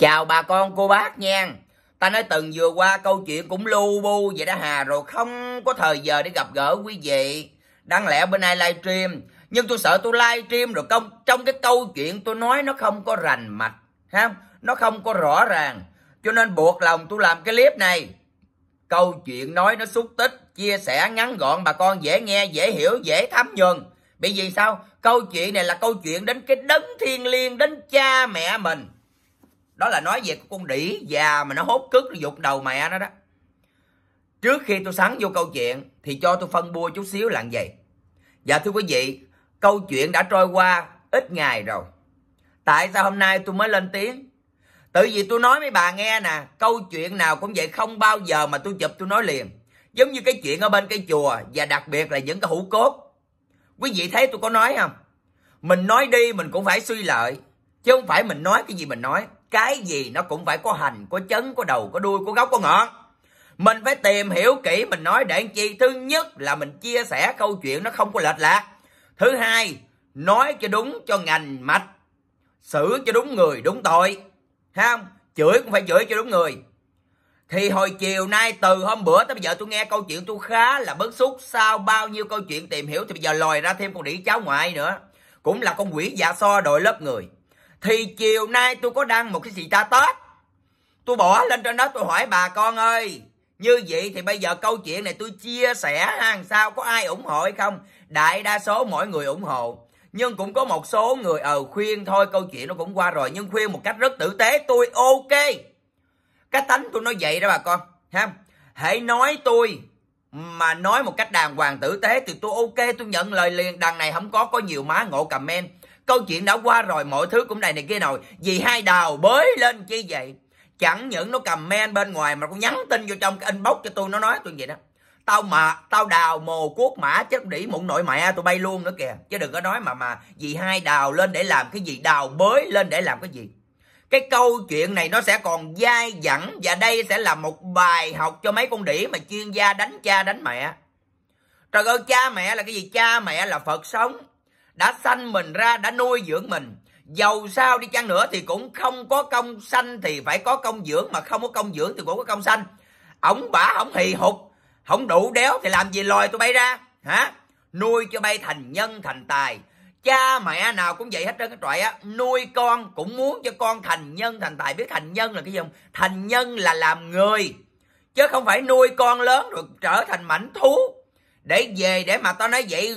Chào bà con cô bác nha Ta nói từng vừa qua câu chuyện cũng lu bu vậy đó hà Rồi không có thời giờ để gặp gỡ quý vị Đáng lẽ bữa nay livestream Nhưng tôi sợ tôi livestream rồi công Trong cái câu chuyện tôi nói nó không có rành mạch ha? Nó không có rõ ràng Cho nên buộc lòng tôi làm cái clip này Câu chuyện nói nó xúc tích Chia sẻ ngắn gọn bà con dễ nghe Dễ hiểu dễ thấm nhuần Bởi vì sao Câu chuyện này là câu chuyện đến cái đấng thiên liêng Đến cha mẹ mình đó là nói về con đĩ già mà nó hốt cước nó dục đầu mẹ nó đó trước khi tôi sắn vô câu chuyện thì cho tôi phân bua chút xíu là vậy dạ thưa quý vị câu chuyện đã trôi qua ít ngày rồi tại sao hôm nay tôi mới lên tiếng tự vì tôi nói mấy bà nghe nè câu chuyện nào cũng vậy không bao giờ mà tôi chụp tôi nói liền giống như cái chuyện ở bên cái chùa và đặc biệt là những cái hũ cốt quý vị thấy tôi có nói không mình nói đi mình cũng phải suy lợi chứ không phải mình nói cái gì mình nói cái gì nó cũng phải có hành có chấn có đầu có đuôi có gốc có ngọn mình phải tìm hiểu kỹ mình nói để làm chi thứ nhất là mình chia sẻ câu chuyện nó không có lệch lạc thứ hai nói cho đúng cho ngành mạch xử cho đúng người đúng tội ha không chửi cũng phải chửi cho đúng người thì hồi chiều nay từ hôm bữa tới bây giờ tôi nghe câu chuyện tôi khá là bức xúc sau bao nhiêu câu chuyện tìm hiểu thì bây giờ lòi ra thêm con đĩ cháu ngoại nữa cũng là con quỷ dạ so đội lớp người thì chiều nay tôi có đăng một cái tết tôi bỏ lên trên đó tôi hỏi bà con ơi như vậy thì bây giờ câu chuyện này tôi chia sẻ hàng sao có ai ủng hộ hay không đại đa số mọi người ủng hộ nhưng cũng có một số người ờ khuyên thôi câu chuyện nó cũng qua rồi nhưng khuyên một cách rất tử tế tôi ok cái tánh tôi nói vậy đó bà con ha hãy nói tôi mà nói một cách đàng hoàng tử tế thì tôi ok tôi nhận lời liền đằng này không có có nhiều má ngộ comment câu chuyện đã qua rồi mọi thứ cũng này này kia rồi vì hai đào bới lên chi vậy chẳng những nó cầm men bên ngoài mà cũng nhắn tin vô trong cái inbox cho tôi nó nói tôi vậy đó tao mà tao đào mồ cuốc mã chất đĩ mụn nội mẹ tụi bay luôn nữa kìa chứ đừng có nói mà mà vì hai đào lên để làm cái gì đào bới lên để làm cái gì cái câu chuyện này nó sẽ còn dai dẳng và đây sẽ là một bài học cho mấy con đĩ mà chuyên gia đánh cha đánh mẹ trời ơi cha mẹ là cái gì cha mẹ là phật sống đã sanh mình ra đã nuôi dưỡng mình giàu sao đi chăng nữa thì cũng không có công sanh thì phải có công dưỡng mà không có công dưỡng thì cũng có công sanh ổng bả không hì hục không đủ đéo thì làm gì lòi tôi bay ra hả nuôi cho bay thành nhân thành tài cha mẹ nào cũng vậy hết trơn cái trọi á nuôi con cũng muốn cho con thành nhân thành tài biết thành nhân là cái gì không thành nhân là làm người chứ không phải nuôi con lớn rồi trở thành mảnh thú để về để mà tao nói vậy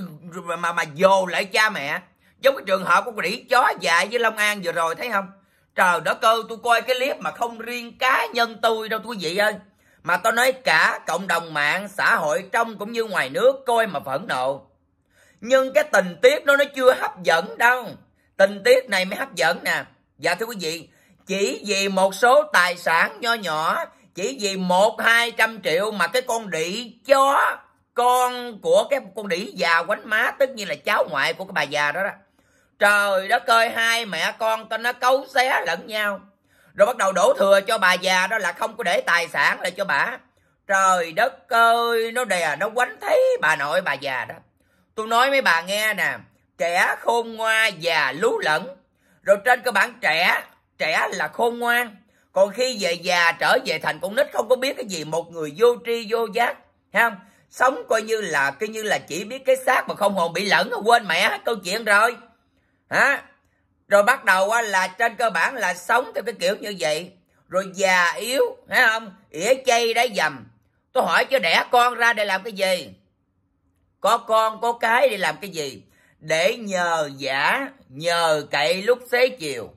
mà mà dồ lại cha mẹ giống cái trường hợp của đĩ chó dại với long an vừa rồi thấy không trời đất cơ tôi coi cái clip mà không riêng cá nhân tôi đâu quý vị ơi mà tôi nói cả cộng đồng mạng xã hội trong cũng như ngoài nước coi mà phẫn nộ nhưng cái tình tiết nó nó chưa hấp dẫn đâu tình tiết này mới hấp dẫn nè dạ thưa quý vị chỉ vì một số tài sản nho nhỏ chỉ vì một hai trăm triệu mà cái con đĩ chó con của cái con đĩ già quánh má tất nhiên là cháu ngoại của cái bà già đó đó trời đất ơi hai mẹ con tao nó cấu xé lẫn nhau rồi bắt đầu đổ thừa cho bà già đó là không có để tài sản lại cho bà trời đất ơi nó đè nó quánh thấy bà nội bà già đó tôi nói mấy bà nghe nè trẻ khôn ngoan già lú lẫn rồi trên cơ bản trẻ trẻ là khôn ngoan còn khi về già trở về thành con nít không có biết cái gì một người vô tri vô giác thấy không sống coi như là coi như là chỉ biết cái xác mà không hồn bị lẫn quên mẹ hết câu chuyện rồi hả rồi bắt đầu là trên cơ bản là sống theo cái kiểu như vậy rồi già yếu thấy không ỉa chay đá dầm tôi hỏi cho đẻ con ra để làm cái gì có con có cái để làm cái gì để nhờ giả nhờ cậy lúc xế chiều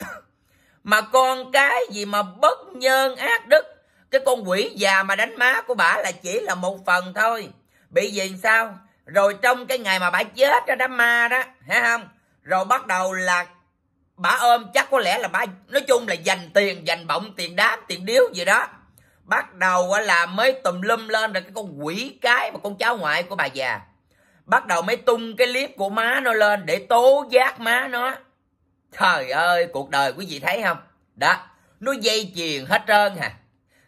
mà con cái gì mà bất nhân ác đức cái con quỷ già mà đánh má của bà là chỉ là một phần thôi bị gì sao rồi trong cái ngày mà bà chết đó đám ma đó thấy không rồi bắt đầu là bà ôm chắc có lẽ là bà nói chung là dành tiền dành bọng tiền đá tiền điếu gì đó bắt đầu là mới tùm lum lên rồi cái con quỷ cái mà con cháu ngoại của bà già bắt đầu mới tung cái clip của má nó lên để tố giác má nó trời ơi cuộc đời quý vị thấy không đó nó dây chuyền hết trơn hả à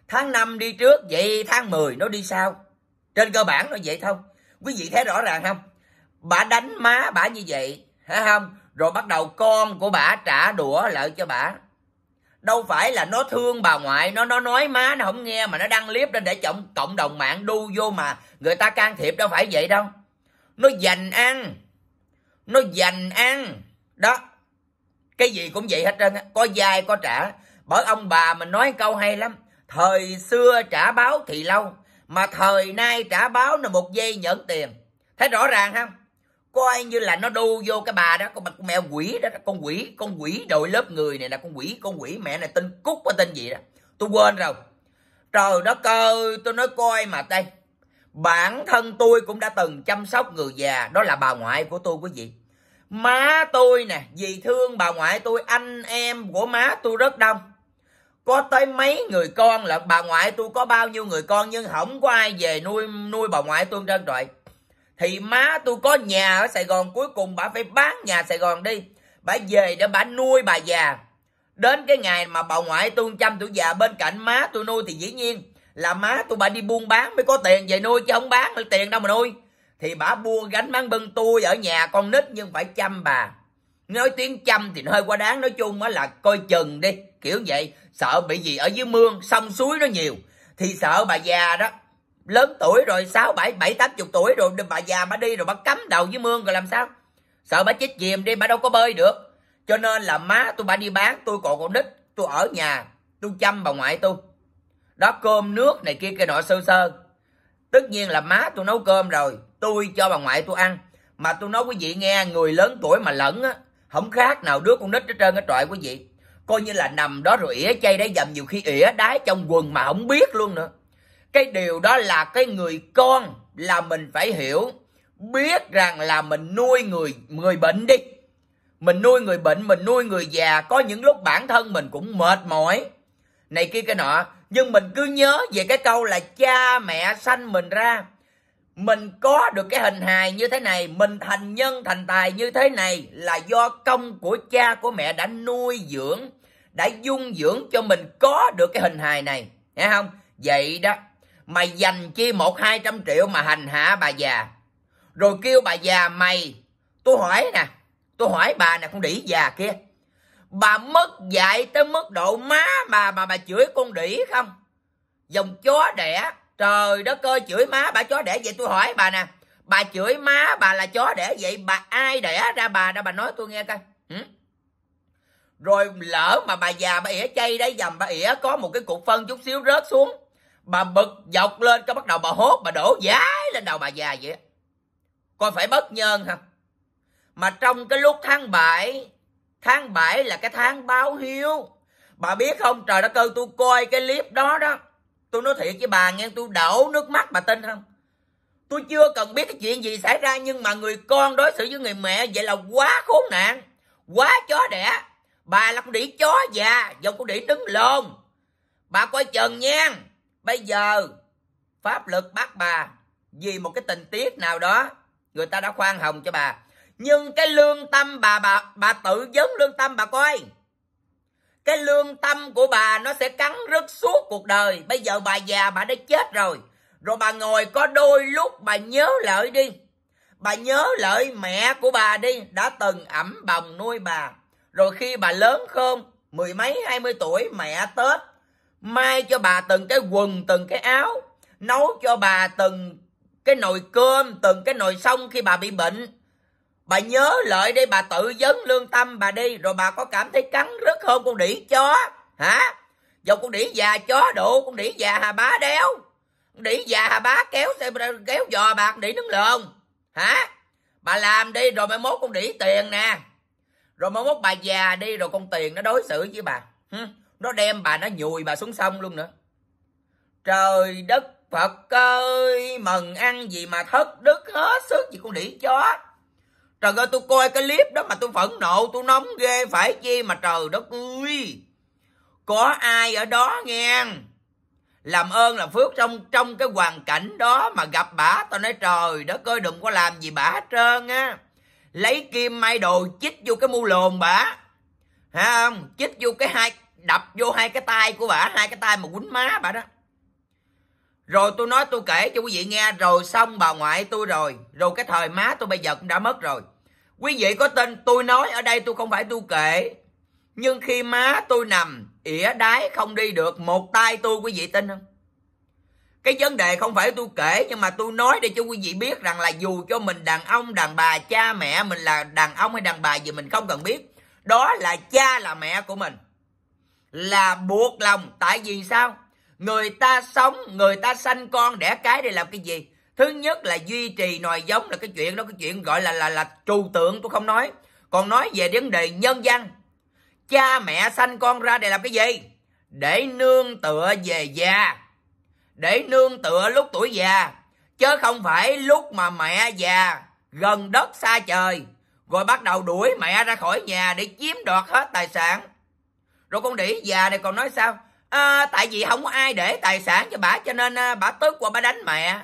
tháng 5 đi trước vậy tháng 10 nó đi sau trên cơ bản nó vậy thôi quý vị thấy rõ ràng không bà đánh má bà như vậy hả không rồi bắt đầu con của bà trả đũa lại cho bà đâu phải là nó thương bà ngoại nó nó nói má nó không nghe mà nó đăng clip lên để chọn cộng đồng mạng đu vô mà người ta can thiệp đâu phải vậy đâu nó dành ăn nó dành ăn đó cái gì cũng vậy hết trơn á có dai có trả bởi ông bà mình nói câu hay lắm thời xưa trả báo thì lâu mà thời nay trả báo là một giây nhận tiền thấy rõ ràng không coi như là nó đu vô cái bà đó con, con mẹ quỷ đó con quỷ con quỷ đội lớp người này là con quỷ con quỷ mẹ này tên cúc có tên gì đó tôi quên rồi trời đất ơi tôi nói coi mà đây bản thân tôi cũng đã từng chăm sóc người già đó là bà ngoại của tôi quý vị má tôi nè vì thương bà ngoại tôi anh em của má tôi rất đông có tới mấy người con là bà ngoại tôi có bao nhiêu người con nhưng không có ai về nuôi nuôi bà ngoại tôi trơn trọi thì má tôi có nhà ở sài gòn cuối cùng bà phải bán nhà sài gòn đi bà về để bà nuôi bà già đến cái ngày mà bà ngoại tôi chăm tuổi già bên cạnh má tôi nuôi thì dĩ nhiên là má tôi bà đi buôn bán mới có tiền về nuôi chứ không bán tiền đâu mà nuôi thì bà buôn gánh bán bưng tôi ở nhà con nít nhưng phải chăm bà nói tiếng chăm thì nó hơi quá đáng nói chung á là coi chừng đi kiểu vậy sợ bị gì ở dưới mương sông suối nó nhiều thì sợ bà già đó lớn tuổi rồi sáu bảy bảy tám chục tuổi rồi bà già bà đi rồi bà cắm đầu dưới mương rồi làm sao sợ bà chết chìm đi bà đâu có bơi được cho nên là má tôi bà đi bán tôi còn con nít tôi ở nhà tôi chăm bà ngoại tôi đó cơm nước này kia cái nọ sơ sơ tất nhiên là má tôi nấu cơm rồi tôi cho bà ngoại tôi ăn mà tôi nói quý vị nghe người lớn tuổi mà lẫn á không khác nào đứa con nít hết trơn hết trọi quý vị coi như là nằm đó rồi ỉa chay đấy dầm nhiều khi ỉa đái trong quần mà không biết luôn nữa cái điều đó là cái người con là mình phải hiểu biết rằng là mình nuôi người người bệnh đi mình nuôi người bệnh mình nuôi người già có những lúc bản thân mình cũng mệt mỏi này kia cái nọ nhưng mình cứ nhớ về cái câu là cha mẹ sanh mình ra mình có được cái hình hài như thế này mình thành nhân thành tài như thế này là do công của cha của mẹ đã nuôi dưỡng đã dung dưỡng cho mình có được cái hình hài này nghe không vậy đó mày dành chi một hai trăm triệu mà hành hạ bà già rồi kêu bà già mày tôi hỏi nè tôi hỏi bà nè con đĩ già kia bà mất dạy tới mức độ má bà mà bà chửi con đĩ không dòng chó đẻ trời đất ơi chửi má bà chó đẻ vậy tôi hỏi bà nè bà chửi má bà là chó đẻ vậy bà ai đẻ ra bà ra bà nói tôi nghe coi ừ? rồi lỡ mà bà già bà ỉa chay đấy dầm bà ỉa có một cái cục phân chút xíu rớt xuống bà bực dọc lên cái bắt đầu bà hốt bà đổ giái lên đầu bà già vậy coi phải bất nhân hả mà trong cái lúc tháng 7 tháng 7 là cái tháng báo hiếu bà biết không trời đất ơi tôi coi cái clip đó đó tôi nói thiệt với bà nghe tôi đổ nước mắt bà tin không tôi chưa cần biết cái chuyện gì xảy ra nhưng mà người con đối xử với người mẹ vậy là quá khốn nạn quá chó đẻ bà là con đĩ chó già dòng con đĩ đứng lồn bà coi chừng nha bây giờ pháp luật bắt bà vì một cái tình tiết nào đó người ta đã khoan hồng cho bà nhưng cái lương tâm bà bà bà tự dấn lương tâm bà coi cái lương tâm của bà nó sẽ cắn rứt suốt cuộc đời bây giờ bà già bà đã chết rồi rồi bà ngồi có đôi lúc bà nhớ lợi đi bà nhớ lợi mẹ của bà đi đã từng ẩm bồng nuôi bà rồi khi bà lớn khôn mười mấy hai mươi tuổi mẹ tết may cho bà từng cái quần từng cái áo nấu cho bà từng cái nồi cơm từng cái nồi xong khi bà bị bệnh Bà nhớ lại đi bà tự dấn lương tâm bà đi Rồi bà có cảm thấy cắn rứt không con điển chó Hả Dòng con điển già chó đủ Con điển già hà bá đéo Con điển già hà bá kéo kéo giò bà con điển đứng lồn Hả Bà làm đi rồi mai mốt con điển tiền nè Rồi mai mốt bà già đi Rồi con tiền nó đối xử với bà Nó đem bà nó nhùi bà xuống sông luôn nữa Trời đất Phật ơi mừng ăn gì mà thất đức hết sức gì con điển chó Trời ơi tôi coi cái clip đó mà tôi phẫn nộ Tôi nóng ghê phải chi mà trời đất ơi Có ai ở đó nghe Làm ơn là Phước trong trong cái hoàn cảnh đó Mà gặp bả tôi nói trời đất ơi đừng có làm gì bả hết trơn á Lấy kim may đồ chích vô cái mu lồn bả Hả không Chích vô cái hai Đập vô hai cái tay của bả Hai cái tay mà quýnh má bả đó rồi tôi nói tôi kể cho quý vị nghe rồi xong bà ngoại tôi rồi. Rồi cái thời má tôi bây giờ cũng đã mất rồi. Quý vị có tin tôi nói ở đây tôi không phải tôi kể. Nhưng khi má tôi nằm ỉa đái không đi được một tay tôi quý vị tin không? Cái vấn đề không phải tôi kể nhưng mà tôi nói để cho quý vị biết rằng là dù cho mình đàn ông, đàn bà, cha mẹ mình là đàn ông hay đàn bà gì mình không cần biết. Đó là cha là mẹ của mình. Là buộc lòng tại vì sao? người ta sống người ta sanh con đẻ cái để làm cái gì thứ nhất là duy trì nòi giống là cái chuyện đó cái chuyện gọi là là là trừu tượng tôi không nói còn nói về vấn đề nhân văn cha mẹ sanh con ra để làm cái gì để nương tựa về già để nương tựa lúc tuổi già chứ không phải lúc mà mẹ già gần đất xa trời rồi bắt đầu đuổi mẹ ra khỏi nhà để chiếm đoạt hết tài sản rồi con đĩ già này còn nói sao à, tại vì không có ai để tài sản cho bà cho nên à, bà tức qua bà đánh mẹ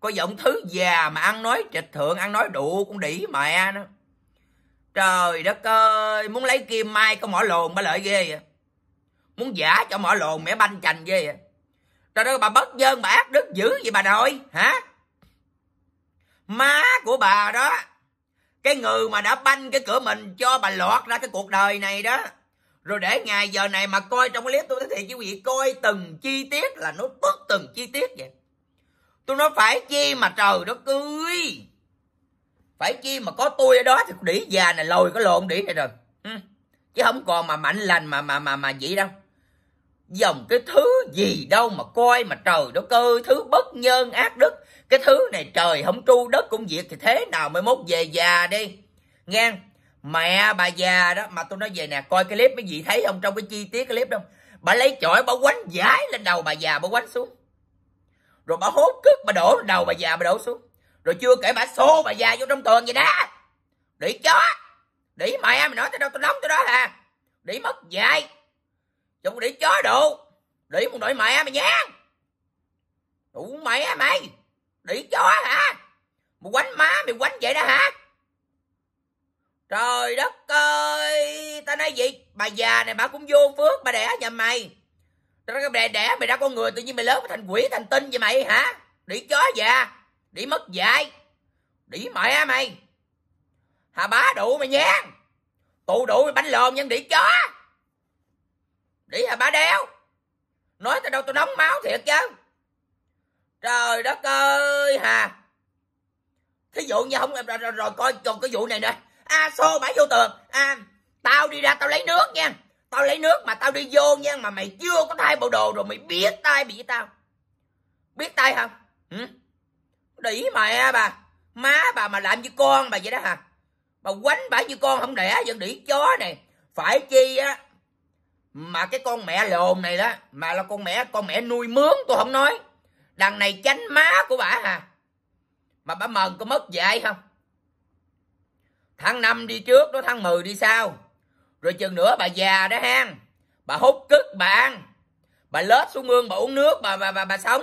có giọng thứ già mà ăn nói trịch thượng ăn nói đụ cũng đỉ mẹ nữa trời đất ơi muốn lấy kim mai có mỏ lồn bà lợi ghê vậy muốn giả cho mỏ lồn mẹ banh chành ghê vậy trời đất bà bất dơn bà ác đức dữ gì bà nội hả má của bà đó cái người mà đã banh cái cửa mình cho bà lọt ra cái cuộc đời này đó rồi để ngày giờ này mà coi trong cái clip tôi nói thiệt với quý vị coi từng chi tiết là nó tức từng chi tiết vậy tôi nói phải chi mà trời đất ơi phải chi mà có tôi ở đó thì đĩ già này lồi cái lộn đĩ này rồi ừ. chứ không còn mà mạnh lành mà mà mà mà vậy đâu dòng cái thứ gì đâu mà coi mà trời đất ơi thứ bất nhân ác đức cái thứ này trời không tru đất cũng diệt thì thế nào mới mốt về già đi ngang mẹ bà già đó mà tôi nói về nè coi cái clip mấy vị thấy không trong cái chi tiết cái clip đâu bà lấy chổi bà quánh giải lên đầu bà già bà quánh xuống rồi bà hốt cướp bà đổ đầu bà già bà đổ xuống rồi chưa kể bà xô bà già vô trong tường vậy đó để chó để mẹ mày nói tới đâu tôi nóng tới đó à để mất dạy chồng để chó đồ để một đội mẹ mày nha đủ mẹ mày để chó hả mày quánh má mày quánh vậy đó hả trời đất ơi ta nói gì bà già này bà cũng vô phước bà đẻ nhầm mày cái đẻ đẻ mày ra con người tự nhiên mày lớn thành quỷ thành tinh vậy mày hả đĩ chó già đĩ mất dạy đĩ mẹ mày hà bá đủ mày nha tụ đủ mày bánh lồn nhân đĩ chó đĩ hà bá đéo nói tao đâu tao nóng máu thiệt chứ trời đất ơi hà thí dụ như không rồi, rồi, rồi coi còn cái vụ này nè a xô bả vô tường a à, tao đi ra tao lấy nước nha tao lấy nước mà tao đi vô nha mà mày chưa có thay bộ đồ rồi mày biết tay bị tao biết tay không ừ? đỉ mẹ bà má bà mà làm như con bà vậy đó hả bà quánh bà như con không đẻ vẫn đĩ chó này phải chi á mà cái con mẹ lồn này đó mà là con mẹ con mẹ nuôi mướn tôi không nói đằng này chánh má của bà hả mà bà mần có mất dạy không tháng 5 đi trước đó tháng 10 đi sau rồi chừng nữa bà già đó hang bà hút cứt bà ăn bà lết xuống mương bà uống nước bà bà bà, bà sống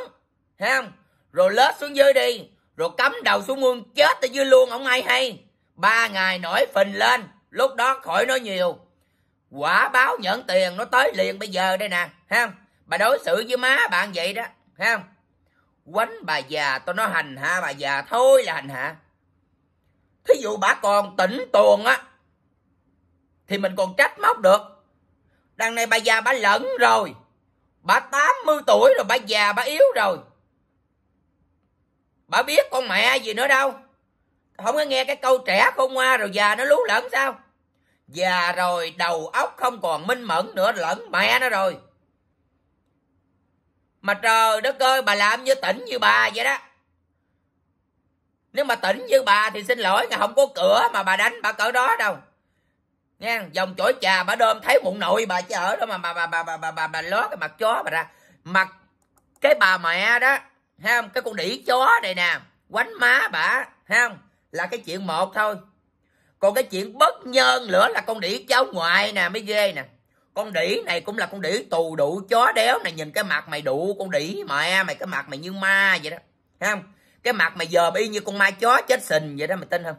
thấy không rồi lết xuống dưới đi rồi cắm đầu xuống mương chết ở dưới luôn không ai hay ba ngày nổi phình lên lúc đó khỏi nói nhiều quả báo nhận tiền nó tới liền bây giờ đây nè thấy không bà đối xử với má bạn vậy đó thấy không quánh bà già tôi nói hành hạ bà già thôi là hành hạ thí dụ bà còn tỉnh tuồng á thì mình còn trách móc được đằng này bà già bà lẫn rồi bà 80 tuổi rồi bà già bà yếu rồi bà biết con mẹ gì nữa đâu không có nghe cái câu trẻ khôn ngoa rồi già nó lú lẫn sao già rồi đầu óc không còn minh mẫn nữa lẫn mẹ nó rồi mà trời đất ơi bà làm như tỉnh như bà vậy đó nếu mà tỉnh như bà thì xin lỗi ngày không có cửa mà bà đánh bà cỡ đó đâu nha dòng chổi trà bà đơm thấy mụn nội bà chứ ở đó mà bà bà bà bà bà bà, bà ló cái mặt chó bà ra mặt cái bà mẹ đó thấy không cái con đĩ chó này nè quánh má bà thấy không là cái chuyện một thôi còn cái chuyện bất nhân nữa là con đĩ cháu ngoại nè mới ghê nè con đĩ này cũng là con đĩ tù đủ chó đéo này nhìn cái mặt mày đủ con đĩ mẹ mày cái mặt mày như ma vậy đó thấy không cái mặt mày giờ bi như con ma chó chết sình vậy đó mày tin không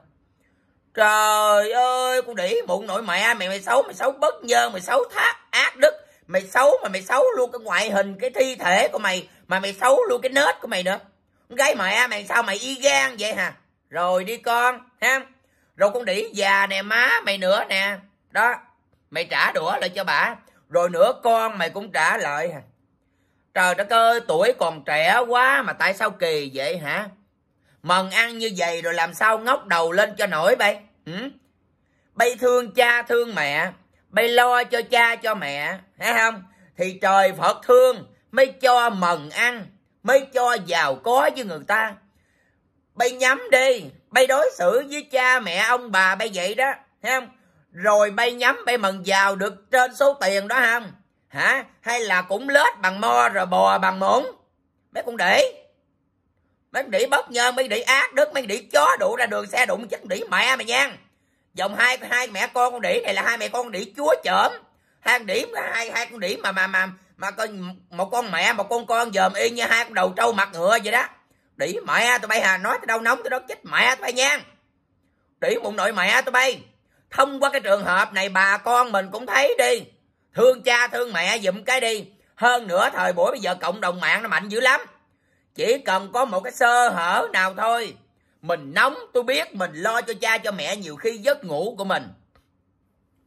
trời ơi con đĩ mụn nội mẹ mày mày xấu mày xấu bất nhơn mày xấu thác ác đức mày xấu mà mày xấu luôn cái ngoại hình cái thi thể của mày mà mày xấu luôn cái nết của mày nữa con gái mẹ mày sao mày y gan vậy hả rồi đi con ha rồi con đĩ già nè má mày nữa nè đó mày trả đũa lại cho bà rồi nữa con mày cũng trả lại hả Trời đất ơi, tuổi còn trẻ quá mà tại sao kỳ vậy hả? Mần ăn như vậy rồi làm sao ngóc đầu lên cho nổi bay? Ừ? Bay thương cha thương mẹ, bay lo cho cha cho mẹ, thấy không? Thì trời Phật thương mới cho mần ăn, mới cho giàu có với người ta. Bay nhắm đi, bay đối xử với cha mẹ ông bà bay vậy đó, thấy không? Rồi bay nhắm bay mần giàu được trên số tiền đó không? hả hay là cũng lết bằng mo rồi bò bằng muỗng mấy con đĩ mấy con đĩ bóp nhơ mấy đĩ ác đức mấy đĩ chó đủ ra đường xe đụng chết đĩ mẹ mày nha dòng hai hai mẹ con con đĩ này là hai mẹ con đĩ chúa chởm hai con đĩ hai hai con đĩ mà mà mà mà con một con mẹ một con con dòm y như hai con đầu trâu mặt ngựa vậy đó đĩ mẹ tụi bay hà nói tao đâu nóng tao đó chết mẹ tụi bay nha đĩ bụng nội mẹ tụi bay thông qua cái trường hợp này bà con mình cũng thấy đi thương cha thương mẹ dùm cái đi hơn nữa thời buổi bây giờ cộng đồng mạng nó mạnh dữ lắm chỉ cần có một cái sơ hở nào thôi mình nóng tôi biết mình lo cho cha cho mẹ nhiều khi giấc ngủ của mình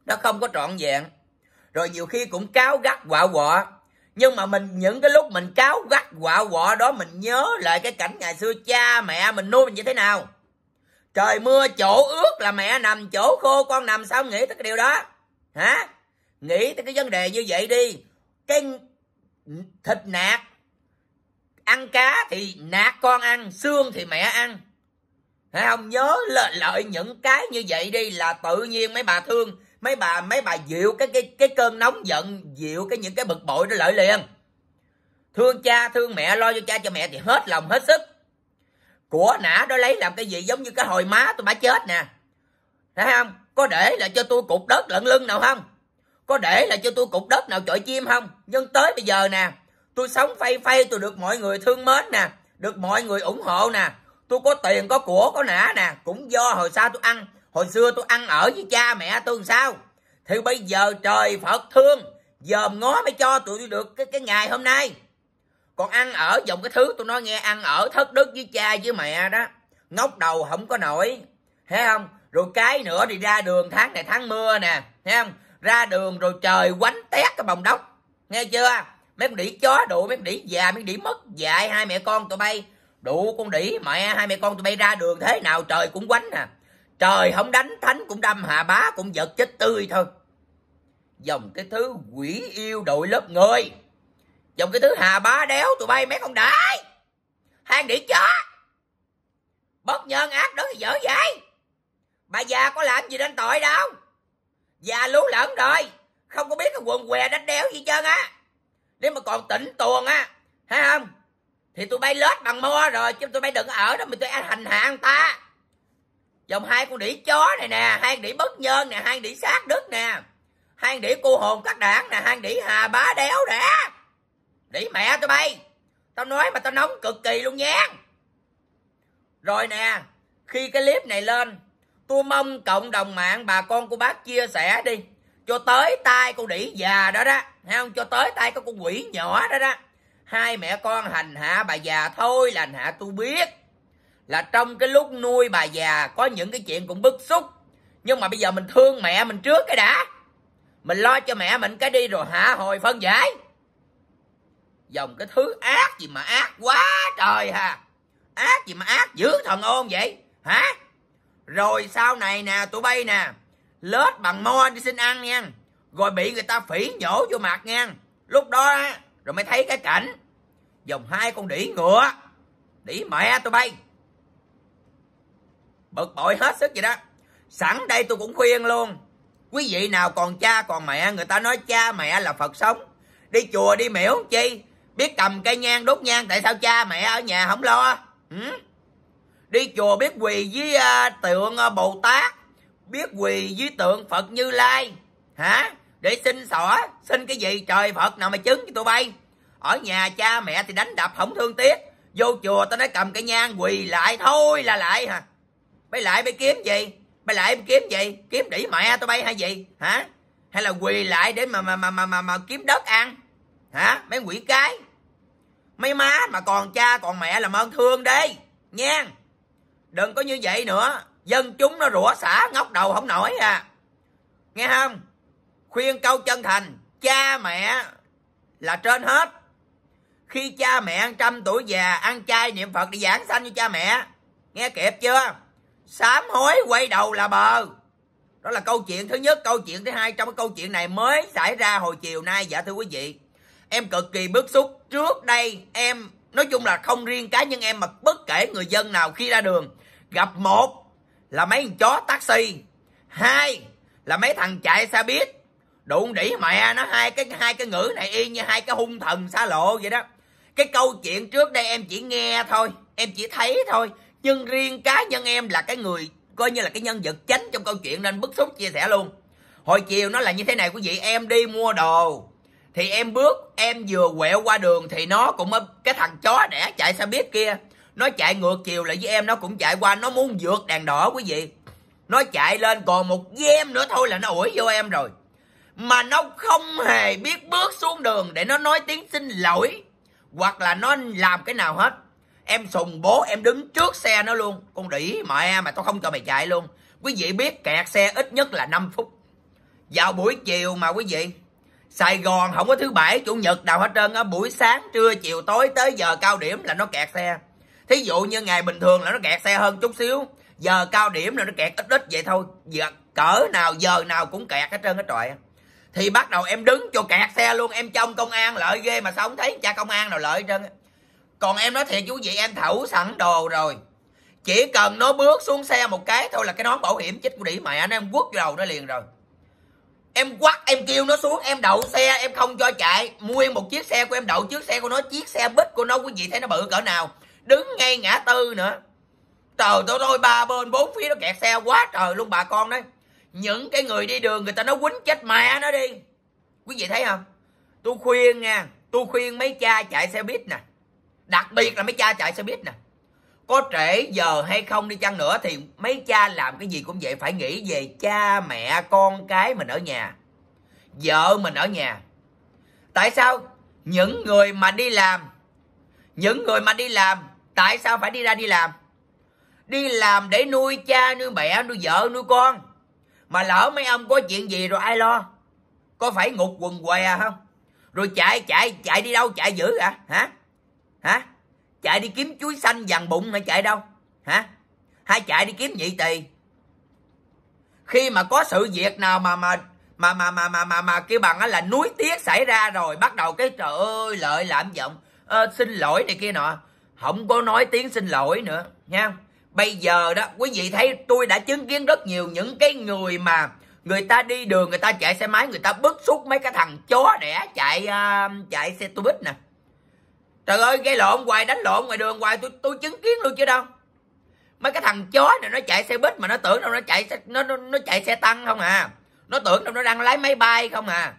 nó không có trọn vẹn rồi nhiều khi cũng cáo gắt quạ quọ nhưng mà mình những cái lúc mình cáo gắt quạ quọ đó mình nhớ lại cái cảnh ngày xưa cha mẹ mình nuôi mình như thế nào trời mưa chỗ ướt là mẹ nằm chỗ khô con nằm sao nghĩ tới cái điều đó hả nghĩ tới cái vấn đề như vậy đi cái thịt nạc ăn cá thì nạc con ăn xương thì mẹ ăn Thấy không nhớ là lợi những cái như vậy đi là tự nhiên mấy bà thương mấy bà mấy bà dịu cái cái cái cơn nóng giận dịu cái những cái bực bội đó lợi liền thương cha thương mẹ lo cho cha cho mẹ thì hết lòng hết sức của nã đó lấy làm cái gì giống như cái hồi má tôi bả chết nè thấy không có để là cho tôi cục đất lận lưng nào không có để lại cho tôi cục đất nào chọi chim không nhưng tới bây giờ nè tôi sống phay phay tôi được mọi người thương mến nè được mọi người ủng hộ nè tôi có tiền có của có nã nè cũng do hồi sau tôi ăn hồi xưa tôi ăn ở với cha mẹ tôi làm sao thì bây giờ trời phật thương dòm ngó mới cho tụi được cái cái ngày hôm nay còn ăn ở dòng cái thứ tôi nói nghe ăn ở thất đức với cha với mẹ đó ngóc đầu không có nổi thấy không rồi cái nữa thì ra đường tháng này tháng mưa nè thấy không ra đường rồi trời quánh tét cái bồng đốc nghe chưa mấy con đĩ chó đủ, mấy con đĩ già mấy con đĩ mất dạy hai mẹ con tụi bay đủ con đĩ mẹ hai mẹ con tụi bay ra đường thế nào trời cũng quánh nè à. trời không đánh thánh cũng đâm hà bá cũng giật chết tươi thôi dòng cái thứ quỷ yêu đội lớp người dòng cái thứ hà bá đéo tụi bay mấy con đại hang đĩ chó bất nhân ác đó thì dở vậy bà già có làm gì nên tội đâu già lú lẫn rồi không có biết cái quần què đánh đéo gì trơn á nếu mà còn tỉnh tuồng á thấy không thì tôi bay lết bằng mua rồi chứ tôi bay đừng ở đó mà tôi ăn hành hạ người ta dòng hai con đĩ chó này nè hai đĩ bất nhân nè hai đĩ sát đức nè hai đĩ cô hồn các đảng nè hai đĩ hà bá đéo đẻ đĩ mẹ tôi bay tao nói mà tao nóng cực kỳ luôn nhé rồi nè khi cái clip này lên tôi mong cộng đồng mạng bà con của bác chia sẻ đi cho tới tay con đĩ già đó đó hay không cho tới tay có con quỷ nhỏ đó đó hai mẹ con hành hạ bà già thôi là hành hạ tôi biết là trong cái lúc nuôi bà già có những cái chuyện cũng bức xúc nhưng mà bây giờ mình thương mẹ mình trước cái đã mình lo cho mẹ mình cái đi rồi hạ hồi phân giải dòng cái thứ ác gì mà ác quá trời ha ác gì mà ác dữ thần ôn vậy hả rồi sau này nè tụi bay nè lết bằng mo đi xin ăn nha rồi bị người ta phỉ nhổ vô mặt nha lúc đó rồi mới thấy cái cảnh dòng hai con đĩ ngựa đĩ mẹ tụi bay bực bội hết sức vậy đó sẵn đây tôi cũng khuyên luôn quý vị nào còn cha còn mẹ người ta nói cha mẹ là phật sống đi chùa đi miễu chi biết cầm cây nhang đốt nhang tại sao cha mẹ ở nhà không lo ừ? đi chùa biết quỳ với uh, tượng uh, bồ tát biết quỳ với tượng phật như lai hả để xin xỏ xin cái gì trời phật nào mà chứng cho tụi bay ở nhà cha mẹ thì đánh đập không thương tiếc vô chùa tao nói cầm cái nhang quỳ lại thôi là lại hả bay lại bay kiếm gì bay lại bay kiếm gì kiếm đỉ mẹ tụi bay hay gì hả hay là quỳ lại để mà mà mà mà mà, mà kiếm đất ăn hả mấy quỷ cái mấy má mà còn cha còn mẹ làm ơn thương đi nha đừng có như vậy nữa dân chúng nó rủa xả ngóc đầu không nổi à nghe không khuyên câu chân thành cha mẹ là trên hết khi cha mẹ trăm tuổi già ăn chay niệm phật đi giảng sanh cho cha mẹ nghe kịp chưa sám hối quay đầu là bờ đó là câu chuyện thứ nhất câu chuyện thứ hai trong cái câu chuyện này mới xảy ra hồi chiều nay dạ thưa quý vị em cực kỳ bức xúc trước đây em nói chung là không riêng cá nhân em mà bất kể người dân nào khi ra đường gặp một là mấy thằng chó taxi hai là mấy thằng chạy xe buýt đụng đỉ mẹ nó hai cái hai cái ngữ này y như hai cái hung thần xa lộ vậy đó cái câu chuyện trước đây em chỉ nghe thôi em chỉ thấy thôi nhưng riêng cá nhân em là cái người coi như là cái nhân vật chính trong câu chuyện nên bức xúc chia sẻ luôn hồi chiều nó là như thế này quý vị em đi mua đồ thì em bước em vừa quẹo qua đường thì nó cũng cái thằng chó đẻ chạy xe buýt kia nó chạy ngược chiều lại với em nó cũng chạy qua nó muốn vượt đèn đỏ quý vị nó chạy lên còn một gem nữa thôi là nó ủi vô em rồi mà nó không hề biết bước xuống đường để nó nói tiếng xin lỗi hoặc là nó làm cái nào hết em sùng bố em đứng trước xe nó luôn con đĩ mẹ mà, mà tao không cho mày chạy luôn quý vị biết kẹt xe ít nhất là 5 phút vào buổi chiều mà quý vị Sài Gòn không có thứ bảy chủ nhật nào hết trơn á buổi sáng trưa chiều tối tới giờ cao điểm là nó kẹt xe thí dụ như ngày bình thường là nó kẹt xe hơn chút xíu giờ cao điểm là nó kẹt ít ít vậy thôi giờ cỡ nào giờ nào cũng kẹt hết trơn hết trọi thì bắt đầu em đứng cho kẹt xe luôn em trông công an lợi ghê mà sao không thấy cha công an nào lợi hết trơn còn em nói thiệt chú vị em thử sẵn đồ rồi chỉ cần nó bước xuống xe một cái thôi là cái nón bảo hiểm chích của đĩ mẹ nó em quất vô đầu nó liền rồi em quắt em kêu nó xuống em đậu xe em không cho chạy mua một chiếc xe của em đậu trước xe của nó chiếc xe bít của nó quý vị thấy nó bự cỡ nào đứng ngay ngã tư nữa trời tôi thôi ba bên bốn phía nó kẹt xe quá trời luôn bà con đấy những cái người đi đường người ta nó quýnh chết mẹ nó đi quý vị thấy không tôi khuyên nha tôi khuyên mấy cha chạy xe buýt nè đặc biệt là mấy cha chạy xe buýt nè có trễ giờ hay không đi chăng nữa thì mấy cha làm cái gì cũng vậy phải nghĩ về cha mẹ con cái mình ở nhà vợ mình ở nhà tại sao những người mà đi làm những người mà đi làm tại sao phải đi ra đi làm đi làm để nuôi cha nuôi mẹ nuôi vợ nuôi con mà lỡ mấy ông có chuyện gì rồi ai lo có phải ngục quần què không rồi chạy chạy chạy đi đâu chạy dữ hả hả hả chạy đi kiếm chuối xanh vàng bụng mà chạy đâu hả hay chạy đi kiếm nhị tỳ khi mà có sự việc nào mà mà mà mà mà mà mà, mà kêu bằng á là núi tiếc xảy ra rồi bắt đầu cái trời ơi lợi lạm giọng à, ờ, xin lỗi này kia nọ không có nói tiếng xin lỗi nữa nha bây giờ đó quý vị thấy tôi đã chứng kiến rất nhiều những cái người mà người ta đi đường người ta chạy xe máy người ta bức xúc mấy cái thằng chó đẻ chạy uh, chạy xe tôi bích nè trời ơi gây lộn hoài đánh lộn ngoài đường hoài tôi tôi chứng kiến luôn chứ đâu mấy cái thằng chó này nó chạy xe bít mà nó tưởng đâu nó chạy xe, nó, nó nó chạy xe tăng không à nó tưởng đâu nó đang lái máy bay không à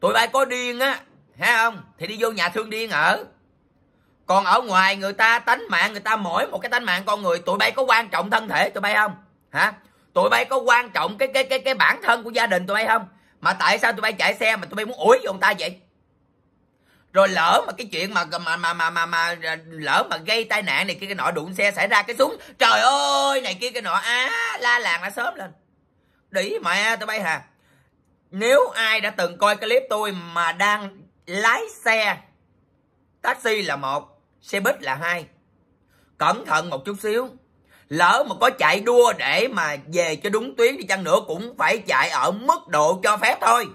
tụi bay có điên á hay không thì đi vô nhà thương điên ở còn ở ngoài người ta tánh mạng người ta mỗi một cái tánh mạng con người tụi bay có quan trọng thân thể tụi bay không hả tụi bay có quan trọng cái cái cái cái bản thân của gia đình tụi bay không mà tại sao tụi bay chạy xe mà tụi bay muốn ủi vô người ta vậy rồi lỡ mà cái chuyện mà mà mà mà mà, mà lỡ mà gây tai nạn này kia cái nọ đụng xe xảy ra cái súng trời ơi này kia cái nọ á à, la làng đã sớm lên đĩ mẹ tụi bay hà nếu ai đã từng coi clip tôi mà đang lái xe taxi là một xe buýt là hai cẩn thận một chút xíu lỡ mà có chạy đua để mà về cho đúng tuyến đi chăng nữa cũng phải chạy ở mức độ cho phép thôi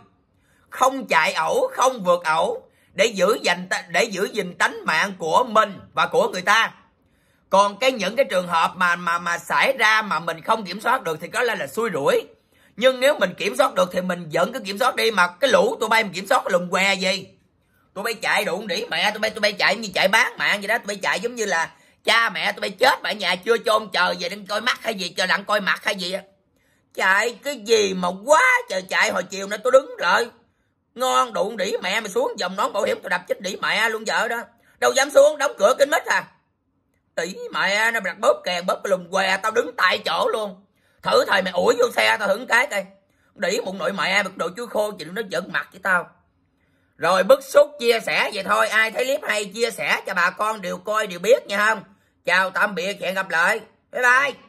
không chạy ẩu không vượt ẩu để giữ dành để giữ gìn tánh mạng của mình và của người ta còn cái những cái trường hợp mà mà mà xảy ra mà mình không kiểm soát được thì có lẽ là xui rủi nhưng nếu mình kiểm soát được thì mình vẫn cứ kiểm soát đi mà cái lũ tụi bay mình kiểm soát cái lùm què gì tụi bay chạy đụng rỉ mẹ tụi bay tụi bay chạy như chạy bán mẹ vậy đó tụi bay chạy giống như là cha mẹ tụi bay chết mà nhà chưa chôn chờ về đang coi mắt hay gì chờ đặng coi mặt hay gì á chạy cái gì mà quá trời chạy hồi chiều nữa tôi đứng rồi ngon đụng rỉ mẹ mày xuống dòng nón bảo hiểm tôi đập chết đỉ mẹ luôn vợ đó đâu dám xuống đóng cửa kính mít à tỷ mẹ nó đặt bóp kèn bóp lùm què tao đứng tại chỗ luôn thử thời mày ủi vô xe tao hưởng cái coi đỉ bụng nội mẹ mặc đồ chuối khô chị nó giận mặt với tao rồi bức xúc chia sẻ vậy thôi ai thấy clip hay chia sẻ cho bà con đều coi đều biết nha không chào tạm biệt hẹn gặp lại bye bye